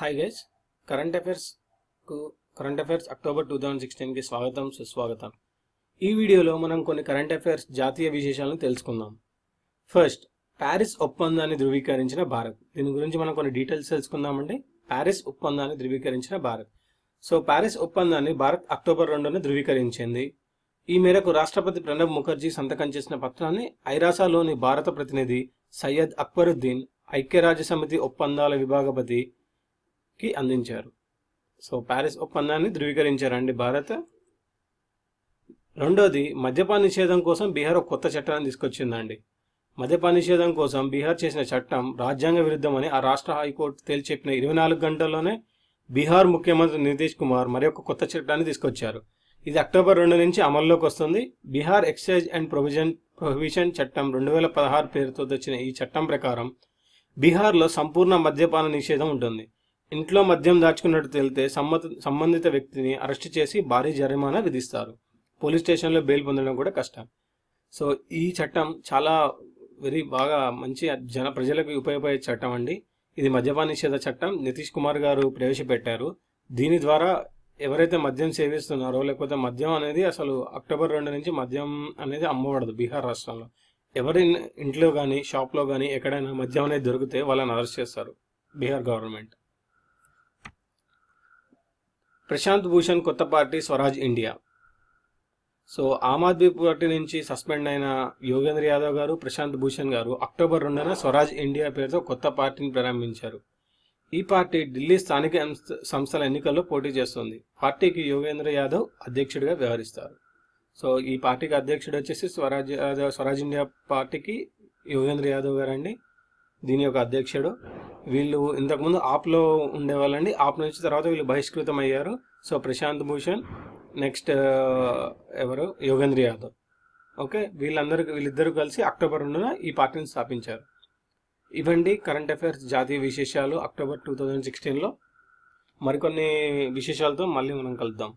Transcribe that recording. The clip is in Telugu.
హాయ్ గైస్ కరెంట్ కు current affairs October two thousand సిక్స్టీన్కి స్వాగతం సుస్వాగతం ఈ వీడియోలో మనం కొన్ని కరెంట్ అఫైర్స్ జాతీయ విశేషాలను తెలుసుకుందాం ఫస్ట్ ప్యారిస్ ఒప్పందాన్ని ధృవీకరించిన భారత్ దీని గురించి మనం కొన్ని డీటెయిల్స్ తెలుసుకుందామండి ప్యారిస్ ఒప్పందాన్ని ధృవీకరించిన భారత్ సో ప్యారిస్ ఒప్పందాన్ని భారత్ అక్టోబర్ రెండున ధృవీకరించింది ఈ మేరకు రాష్ట్రపతి ప్రణబ్ ముఖర్జీ సంతకం చేసిన పత్రాన్ని ఐరాసాలోని భారత ప్రతినిధి సయ్యద్ అక్బరుద్దీన్ ఐక్యరాజ్య సమితి ఒప్పందాల విభాగపతి కి అందించారు సో ప్యారిస్ ఒప్పందాన్ని ధృవీకరించారండి భారత్ రెండోది మద్యపాన నిషేధం కోసం బీహార్ ఒక కొత్త చట్టాన్ని తీసుకొచ్చిందండి మద్యపాన నిషేధం కోసం బీహార్ చేసిన చట్టం రాజ్యాంగ విరుద్ధమని ఆ రాష్ట్ర హైకోర్టు తేల్చెప్పిన ఇరవై నాలుగు గంటల్లోనే బీహార్ ముఖ్యమంత్రి నితీష్ కుమార్ మరి ఒక కొత్త చట్టాన్ని తీసుకొచ్చారు ఇది అక్టోబర్ రెండు నుంచి అమల్లోకి వస్తుంది Bihar excise and provision prohibition చట్టం రెండు వేల పదహారు పేరుతో వచ్చిన ఈ చట్టం ప్రకారం బీహార్లో సంపూర్ణ మద్యపాన నిషేధం ఉంటుంది ఇంట్లో మద్యం దాచుకున్నట్టు తేలితే సమ్మత సంబంధిత వ్యక్తిని అరెస్ట్ చేసి భారీ జరిమానా విధిస్తారు పోలీస్ స్టేషన్లో బెయిల్ పొందడం కూడా కష్టం సో ఈ చట్టం చాలా వెరీ బాగా మంచి జన ప్రజలకు ఉపయోగపడే చట్టం అండి ఇది మద్యపాన నిషేధ చట్టం నితీష్ కుమార్ గారు ప్రవేశపెట్టారు దీని ద్వారా ఎవరైతే మద్యం సేవిస్తున్నారో లేకపోతే మద్యం అనేది అసలు అక్టోబర్ రెండు నుంచి మద్యం అనేది అమ్మబడదు బీహార్ రాష్ట్రంలో ఎవరి ఇంట్లో కానీ షాప్లో కానీ ఎక్కడైనా మద్యం అనేది దొరికితే వాళ్ళని అరెస్ట్ చేస్తారు బీహార్ గవర్నమెంట్ ప్రశాంత్ భూషణ్ కొత్త party Swaraj India so Aam Aadmi party నుంచి సస్పెండ్ అయిన యోగేంద్ర యాదవ్ గారు ప్రశాంత్ భూషణ్ గారు అక్టోబర్ రెండున స్వరాజ్ ఇండియా పేరుతో కొత్త పార్టీని ప్రారంభించారు ఈ పార్టీ ఢిల్లీ స్థానిక సంస్థల ఎన్నికల్లో పోటీ చేస్తుంది పార్టీకి యోగేంద్ర యాదవ్ అధ్యక్షుడిగా వ్యవహరిస్తారు సో ఈ పార్టీకి అధ్యక్షుడు వచ్చేసి స్వరాజ్ స్వరాజ్ ఇండియా పార్టీకి యోగేంద్ర యాదవ్ గారండి దీని యొక్క అధ్యక్షుడు వీళ్ళు ఇంతకుముందు ఆప్లో ఉండేవాళ్ళండి ఆప్ నుంచి తర్వాత వీళ్ళు బహిష్కృతం అయ్యారు సో ప్రశాంత్ భూషణ్ నెక్స్ట్ ఎవరు యోగేంద్ర యాదవ్ ఓకే వీళ్ళందరూ వీళ్ళిద్దరూ కలిసి అక్టోబర్ రెండున ఈ పార్టీని స్థాపించారు ఇవ్వండి కరెంట్ అఫైర్స్ జాతీయ విశేషాలు అక్టోబర్ టూ థౌజండ్ సిక్స్టీన్లో మరికొన్ని విశేషాలతో మళ్ళీ మనం కలుద్దాం